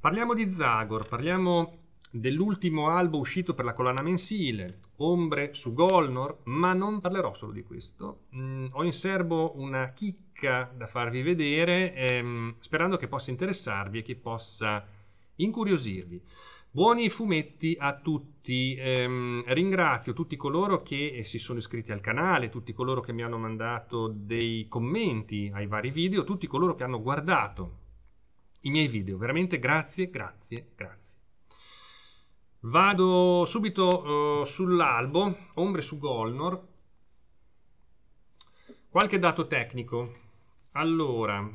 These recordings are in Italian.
Parliamo di Zagor, parliamo dell'ultimo albo uscito per la collana mensile, Ombre su Golnor, ma non parlerò solo di questo. Mm, ho in serbo una chicca da farvi vedere, ehm, sperando che possa interessarvi e che possa incuriosirvi. Buoni fumetti a tutti, eh, ringrazio tutti coloro che eh, si sono iscritti al canale, tutti coloro che mi hanno mandato dei commenti ai vari video, tutti coloro che hanno guardato i miei video. Veramente grazie, grazie, grazie. Vado subito uh, sull'albo, ombre su Golnor. Qualche dato tecnico. Allora,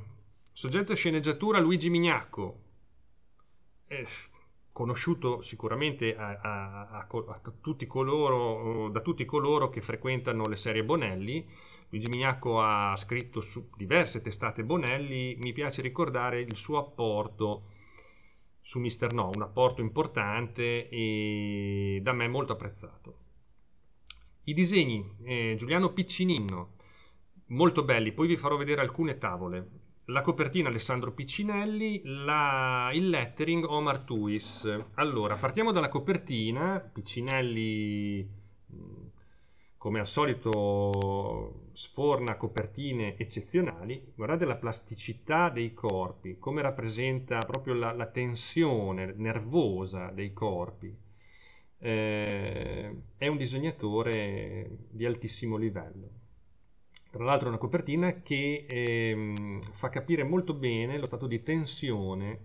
soggetto e sceneggiatura Luigi Mignacco. Eh, conosciuto sicuramente a, a, a, tutti coloro, da tutti coloro che frequentano le serie Bonelli. Luigi Mignacco ha scritto su diverse testate Bonelli, mi piace ricordare il suo apporto su Mister No, un apporto importante e da me molto apprezzato. I disegni, eh, Giuliano Piccinino, molto belli, poi vi farò vedere alcune tavole la copertina Alessandro Piccinelli, la... il lettering Omar Tuis. Allora, partiamo dalla copertina, Piccinelli mm, come al solito sforna copertine eccezionali, guardate la plasticità dei corpi, come rappresenta proprio la, la tensione nervosa dei corpi. Eh, è un disegnatore di altissimo livello tra l'altro è una copertina che ehm, fa capire molto bene lo stato di tensione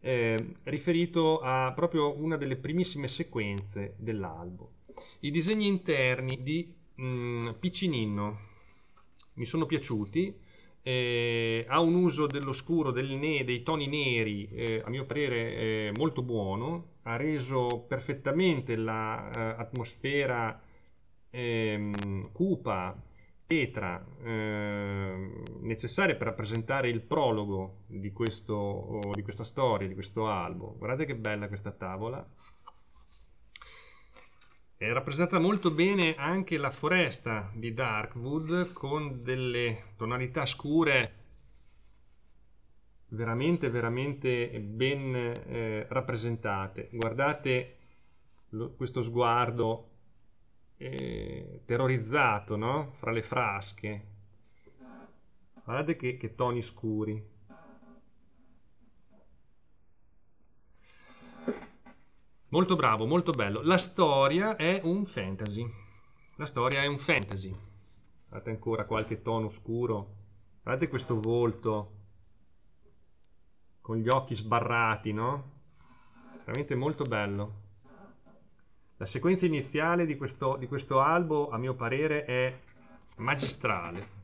eh, riferito a proprio una delle primissime sequenze dell'albo. I disegni interni di mh, mm, Piccinino mi sono piaciuti, eh, ha un uso dell'oscuro, del dei toni neri, eh, a mio parere eh, molto buono, ha reso perfettamente l'atmosfera la, eh, ehm, cupa tetra eh, necessaria per rappresentare il prologo di, questo, di questa storia, di questo albo. Guardate che bella questa tavola. È rappresentata molto bene anche la foresta di Darkwood con delle tonalità scure veramente veramente ben eh, rappresentate. Guardate lo, questo sguardo eh, terrorizzato, no? Fra le frasche. Guardate che, che toni scuri. Molto bravo, molto bello. La storia è un fantasy. La storia è un fantasy. Guardate ancora qualche tono scuro. Guardate questo volto con gli occhi sbarrati, no? Veramente molto bello. La sequenza iniziale di questo, di questo albo, a mio parere, è magistrale.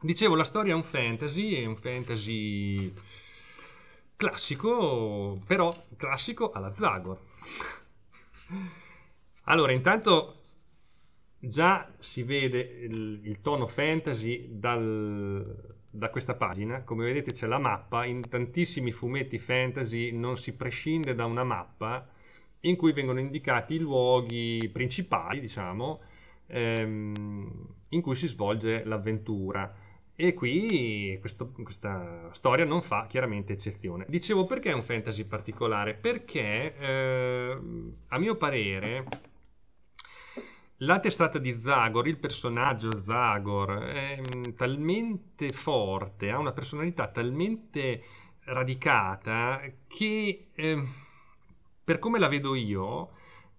Dicevo, la storia è un fantasy, è un fantasy classico, però classico alla Zagor. Allora, intanto già si vede il, il tono fantasy dal, da questa pagina, come vedete c'è la mappa, in tantissimi fumetti fantasy non si prescinde da una mappa in cui vengono indicati i luoghi principali, diciamo, ehm, in cui si svolge l'avventura. E qui questo, questa storia non fa chiaramente eccezione. Dicevo perché è un fantasy particolare? Perché, eh, a mio parere, la testata di Zagor, il personaggio Zagor, è mm, talmente forte, ha una personalità talmente radicata che... Eh, per come la vedo io,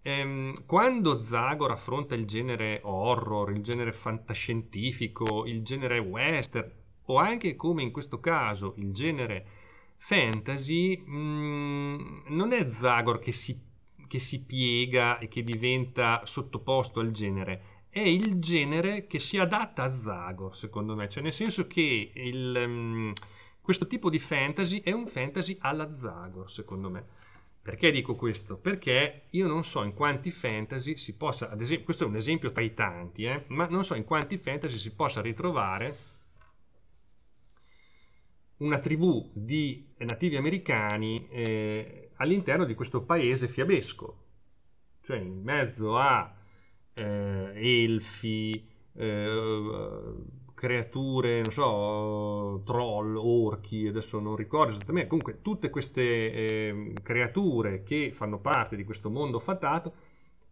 ehm, quando Zagor affronta il genere horror, il genere fantascientifico, il genere western, o anche come in questo caso il genere fantasy, mh, mm, non è Zagor che si, che si piega e che diventa sottoposto al genere, è il genere che si adatta a Zagor, secondo me, cioè nel senso che il, um, questo tipo di fantasy è un fantasy alla Zagor, secondo me. Perché dico questo? Perché io non so in quanti fantasy si possa, ad esempio, questo è un esempio tra i tanti, eh, ma non so in quanti fantasy si possa ritrovare una tribù di nativi americani eh, all'interno di questo paese fiabesco, cioè in mezzo a eh, elfi, eh, creature, non so, troll, orchi, adesso non ricordo esattamente, comunque tutte queste eh, creature che fanno parte di questo mondo fatato,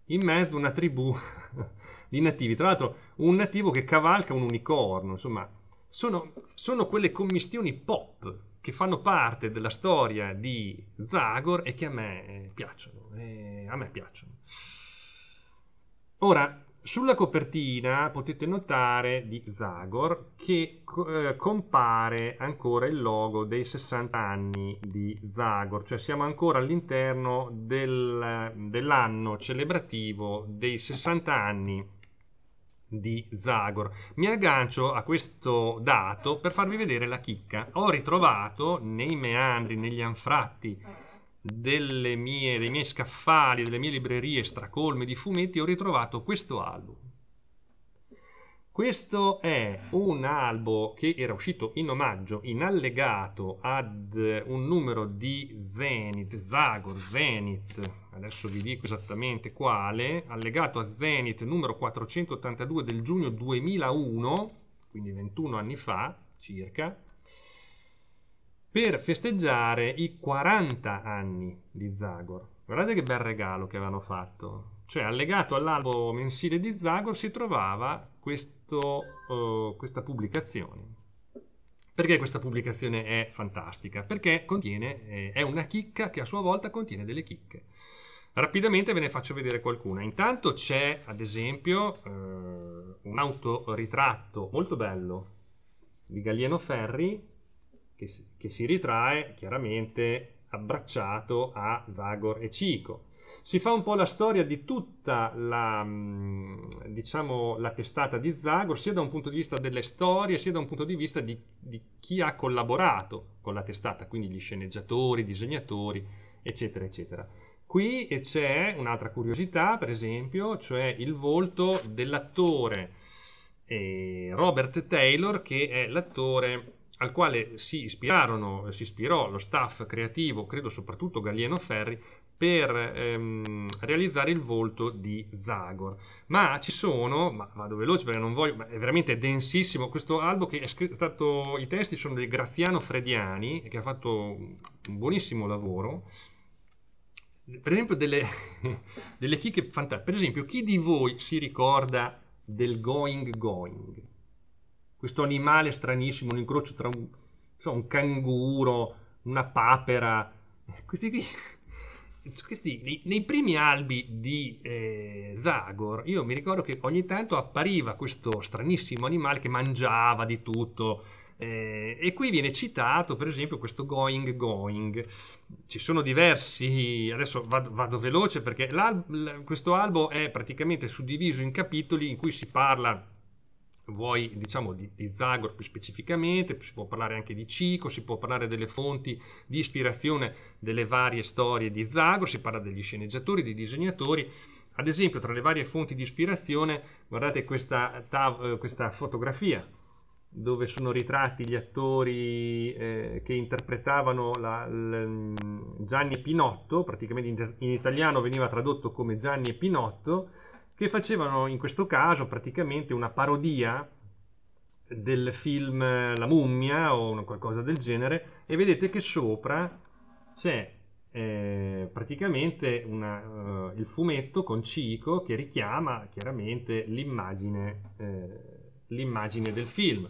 in mezzo una tribù di nativi, tra l'altro un nativo che cavalca un unicorno, insomma, sono, sono quelle commistioni pop che fanno parte della storia di Zagor e che a me piacciono, eh, a me piacciono. Ora, sulla copertina potete notare di Zagor che eh, compare ancora il logo dei 60 anni di Zagor, cioè siamo ancora all'interno del, dell'anno celebrativo dei 60 anni di Zagor. Mi aggancio a questo dato per farvi vedere la chicca. Ho ritrovato nei meandri, negli anfratti delle mie, dei miei scaffali, delle mie librerie stracolme di fumetti, ho ritrovato questo album. Questo è un albo che era uscito in omaggio, in allegato ad un numero di Zenith, Zagor, Zenith, adesso vi dico esattamente quale, allegato a Zenith numero 482 del giugno 2001, quindi 21 anni fa circa, per festeggiare i 40 anni di Zagor. Guardate che bel regalo che avevano fatto. Cioè, allegato all'albo mensile di Zagor si trovava questo, uh, questa pubblicazione. Perché questa pubblicazione è fantastica? Perché contiene, eh, è una chicca che a sua volta contiene delle chicche. Rapidamente ve ne faccio vedere qualcuna. Intanto c'è, ad esempio, eh, un autoritratto molto bello di Gallieno Ferri, che, che si ritrae chiaramente abbracciato a Vagor e Cico. Si fa un po' la storia di tutta la, mm, diciamo, la testata di Zagor, sia da un punto di vista delle storie, sia da un punto di vista di, di chi ha collaborato con la testata, quindi gli sceneggiatori, i disegnatori, eccetera, eccetera. Qui eh, c'è un'altra curiosità, per esempio, cioè il volto dell'attore eh, Robert Taylor, che è l'attore al quale si ispirarono, si ispirò lo staff creativo, credo soprattutto Gallieno Ferri, per ehm, realizzare il volto di Zagor. Ma ci sono, ma vado veloce perché non voglio, è veramente densissimo questo albo che è scritto, i testi sono di Graziano Frediani che ha fatto un buonissimo lavoro. Per esempio delle, delle chicche fantastiche, per esempio chi di voi si ricorda del Going Going? questo animale stranissimo, un incrocio tra un, so, un canguro, una papera. Eh, questi qui, questi, nei, nei primi albi di eh, Zagor, io mi ricordo che ogni tanto appariva questo stranissimo animale che mangiava di tutto. Eh, e qui viene citato per esempio questo going going. Ci sono diversi, adesso vado, vado veloce perché al, questo albo è praticamente suddiviso in capitoli in cui si parla vuoi diciamo di, di Zagor più specificamente, si può parlare anche di Cico, si può parlare delle fonti di ispirazione delle varie storie di Zagor, si parla degli sceneggiatori, dei disegnatori, ad esempio tra le varie fonti di ispirazione guardate questa, tav- eh, questa fotografia dove sono ritratti gli attori eh, che interpretavano la, la, mm, Gianni e Pinotto, praticamente in, in italiano veniva tradotto come Gianni e Pinotto, che facevano in questo caso praticamente una parodia del film La mummia o qualcosa del genere e vedete che sopra c'è eh, praticamente una, uh, il fumetto con Cico che richiama chiaramente l'immagine, eh, l'immagine del film.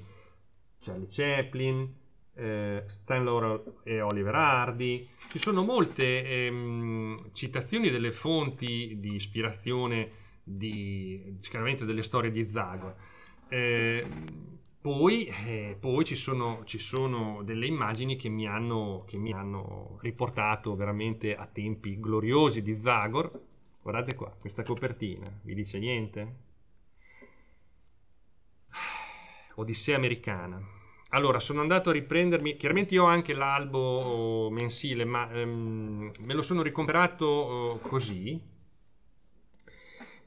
Charlie Chaplin, eh, Stan Laurel e Oliver Hardy. Ci sono molte ehm, citazioni delle fonti di ispirazione di, chiaramente delle storie di Zagor. Eh, poi, eh, poi ci, sono, ci, sono, delle immagini che mi, hanno, che mi hanno riportato veramente a tempi gloriosi di Zagor. Guardate qua, questa copertina, vi dice niente? Odissea americana. Allora, sono andato a riprendermi, chiaramente io ho anche l'albo mensile, ma ehm, me lo sono ricomperato eh, così,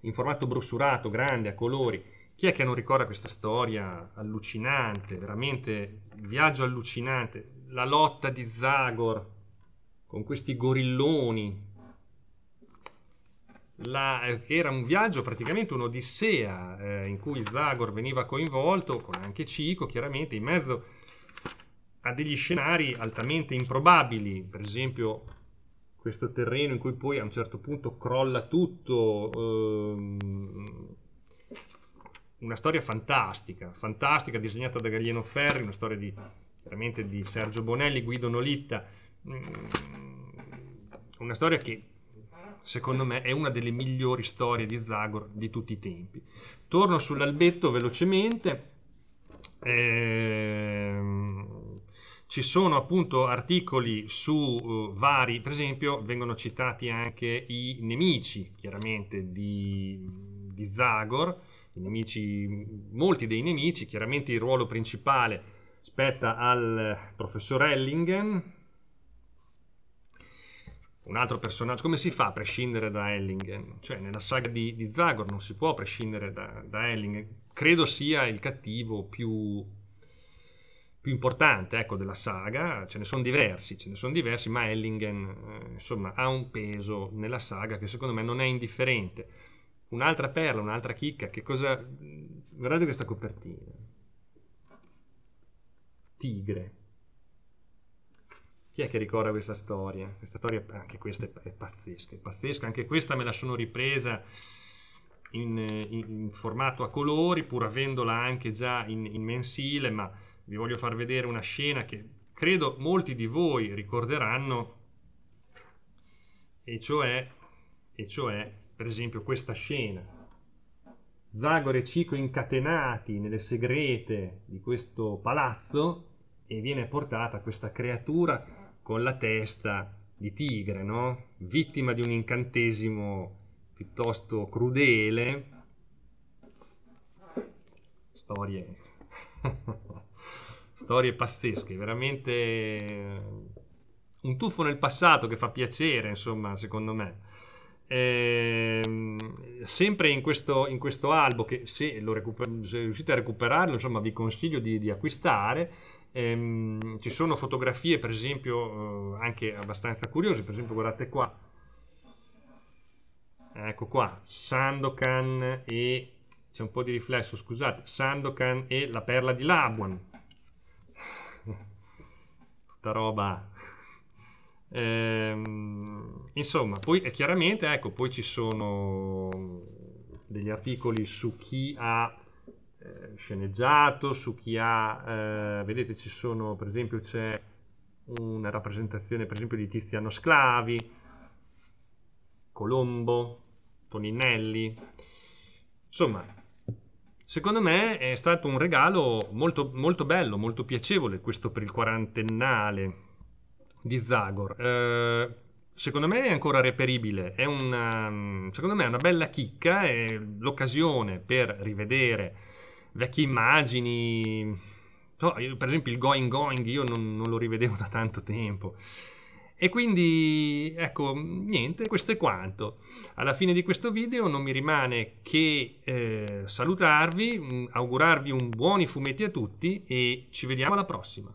in formato brossurato, grande, a colori. Chi è che non ricorda questa storia allucinante, veramente viaggio allucinante, la lotta di Zagor con questi gorilloni, la, eh, era un viaggio praticamente un'odissea eh, in cui Zagor veniva coinvolto, con anche Cico chiaramente, in mezzo a degli scenari altamente improbabili, per esempio questo terreno in cui poi a un certo punto crolla tutto. Ehm, una storia fantastica, fantastica, disegnata da Gagliano Ferri, una storia di, veramente di Sergio Bonelli, Guido Nolitta, mm, una storia che secondo me è una delle migliori storie di Zagor di tutti i tempi. Torno sull'albetto velocemente. Ehm ci sono appunto articoli su uh, vari, per esempio vengono citati anche i nemici chiaramente di, di Zagor, nemici, molti dei nemici, chiaramente il ruolo principale spetta al professor Ellingen, un altro personaggio, come si fa a prescindere da Ellingen? Cioè nella saga di, di Zagor non si può prescindere da, da Ellingen, credo sia il cattivo più più importante ecco, della saga, ce ne sono diversi, ce ne sono diversi, ma Ellingen eh, insomma, ha un peso nella saga che secondo me non è indifferente. Un'altra perla, un'altra chicca, che cosa... Guardate questa copertina. Tigre. Chi è che ricorda questa storia? Questa storia, anche questa è, è pazzesca, è pazzesca, anche questa me la sono ripresa in, eh, in, in formato a colori, pur avendola anche già in, in mensile, ma vi voglio far vedere una scena che credo molti di voi ricorderanno, e cioè, e cioè per esempio questa scena. Zagor e Cico incatenati nelle segrete di questo palazzo e viene portata questa creatura con la testa di tigre, no? vittima di un incantesimo piuttosto crudele. Storie storie pazzesche, veramente eh, un tuffo nel passato che fa piacere, insomma, secondo me. Eh, sempre in questo, in questo, albo che se, recuper- se, riuscite a recuperarlo insomma vi consiglio di, di acquistare ehm, ci sono fotografie per esempio eh, anche abbastanza curiose per esempio guardate qua ecco qua Sandokan e c'è un po' di riflesso scusate Sandokan e la perla di Labuan tutta roba. Ehm, insomma, poi e eh, chiaramente, ecco, poi ci sono degli articoli su chi ha eh, sceneggiato, su chi ha, eh, vedete, ci sono, per esempio, c'è una rappresentazione, per esempio, di Tiziano Sclavi, Colombo, Toninelli, insomma, Secondo me è stato un regalo molto, molto bello, molto piacevole questo per il quarantennale di Zagor. Eh, secondo me è ancora reperibile, è una, ehm, secondo me è una bella chicca, è l'occasione per rivedere vecchie immagini. So, io, per esempio il Going Going io non, non lo rivedevo da tanto tempo. E quindi, ecco, niente, questo è quanto. Alla fine di questo video non mi rimane che eh, salutarvi, mm, augurarvi un buoni fumetti a tutti e ci vediamo alla prossima.